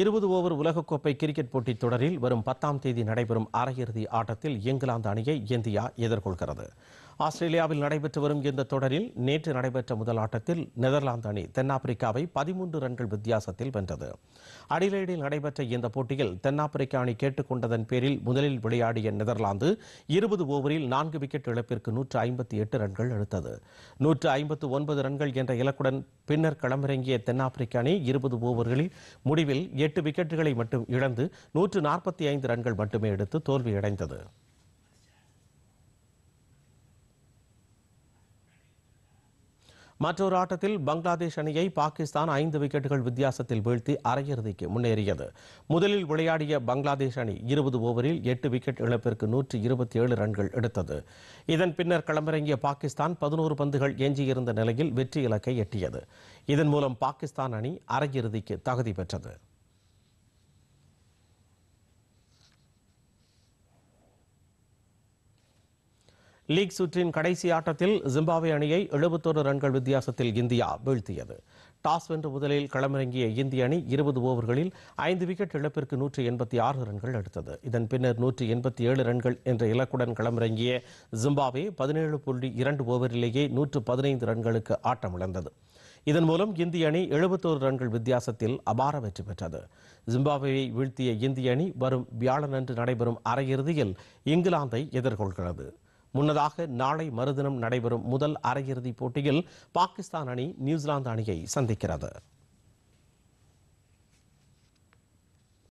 இருபது ஓவர் உலகக்கோப்பை கிரிக்கெட் போட்டித் தொடரில் வரும் பத்தாம் தேதி நடைபெறும் அரையிறுதி ஆட்டத்தில் இங்கிலாந்து அணியை இந்தியா எதிர்கொள்கிறது ஆஸ்திரேலியாவில் நடைபெற்று வரும் இந்த தொடரில் நேற்று நடைபெற்ற முதல் ஆட்டத்தில் நெதர்லாந்து அணி தென்னாப்பிரிக்காவை பதிமூன்று ரன்கள் வித்தியாசத்தில் வென்றது அடிலைடில் நடைபெற்ற இந்த போட்டியில் தென்னாப்பிரிக்கா அணி கேட்டுக்கொண்டதன் பேரில் முதலில் விளையாடிய நெதர்லாந்து இருபது ஓவரில் நான்கு விக்கெட் இழப்பிற்கு நூற்று ஐம்பத்தி எட்டு ரன்கள் எடுத்தது நூற்று ஐம்பத்து ஒன்பது ரன்கள் என்ற இலக்குடன் பின்னர் களமிறங்கிய தென்னாப்பிரிக்க அணி இருபது ஓவர்களில் முடிவில் எட்டு விக்கெட்டுகளை மட்டும் இழந்து நூற்று நாற்பத்தி ஐந்து ரன்கள் மட்டுமே எடுத்து தோல்வியடைந்தது மற்றொரு ஆட்டத்தில் பங்களாதேஷ் அணியை பாகிஸ்தான் ஐந்து விக்கெட்டுகள் வித்தியாசத்தில் வீழ்த்தி அரையிறுதிக்கு முன்னேறியது முதலில் விளையாடிய பங்களாதேஷ் அணி இருபது ஓவரில் எட்டு விக்கெட் இழப்பிற்கு நூற்றி இருபத்தி ஏழு ரன்கள் எடுத்தது இதன் பின்னர் களமிறங்கிய பாகிஸ்தான் பதினோரு பந்துகள் எஞ்சியிருந்த நிலையில் வெற்றி இலக்கை எட்டியது இதன் மூலம் பாகிஸ்தான் அணி அரையிறுதிக்கு தகுதி பெற்றது லீக் சுற்றின் கடைசி ஆட்டத்தில் ஜிம்பாவே அணியை எழுபத்தோரு ரன்கள் வித்தியாசத்தில் இந்தியா வீழ்த்தியது டாஸ் வென்று முதலில் களமிறங்கிய இந்திய அணி இருபது ஓவர்களில் ஐந்து விக்கெட் இழப்பிற்கு நூற்றி எண்பத்தி ஆறு ரன்கள் எடுத்தது இதன் பின்னர் நூற்றி எண்பத்தி ஏழு ரன்கள் என்ற இலக்குடன் களமிறங்கிய ஜிம்பாவே பதினேழு புள்ளி இரண்டு ஓவரிலேயே நூற்று பதினைந்து ரன்களுக்கு ஆட்டமிழந்தது இதன் மூலம் இந்திய அணி எழுபத்தோரு ரன்கள் வித்தியாசத்தில் அபார வெற்றி பெற்றது ஜிம்பாப்வேயை வீழ்த்திய இந்திய அணி வரும் வியாழனன்று நடைபெறும் அரையிறுதியில் இங்கிலாந்தை எதிர்கொள்கிறது முன்னதாக நாளை மறுதினம் நடைபெறும் முதல் அரையிறுதிப் போட்டியில் பாகிஸ்தான் அணி நியூசிலாந்து அணியை சந்திக்கிறது